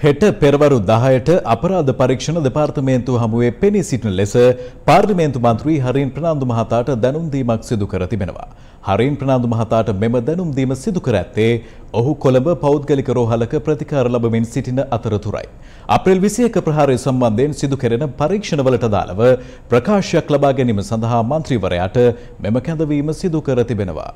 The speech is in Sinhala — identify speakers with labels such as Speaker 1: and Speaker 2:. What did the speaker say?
Speaker 1: හෙට පෙරවරු දහයට අපරාධ පරීක්ෂණ දෙපාර්තමේන්තුව හමුවේ පෙනී සිටින ලෙස පාර්ලිමේන්තු මන්ත්‍රී හරීන් ප්‍රනාන්දු මහතාට දැනුම්දීමක් සිදු කර තිබෙනවා. හරීන් ප්‍රනාන්දු මහතාට මෙම දැනුම්දීම සිදු කර ඇත්තේ ඔහු කොළඹ පෞද්ගලික රෝහලක ප්‍රතිකාර ලබමින් සිටින අතරතුරයි. අප්‍රේල් විසියක ප්‍රහාරය සම්බන්ධයෙන් සිදු කෙරෙන පරීක්ෂණවලට දාලව ප්‍රකාශයක් ලබා ගැනීම සඳහා මන්ත්‍රීවරයාට මෙම කැඳවීම සිදු කර තිබෙනවා.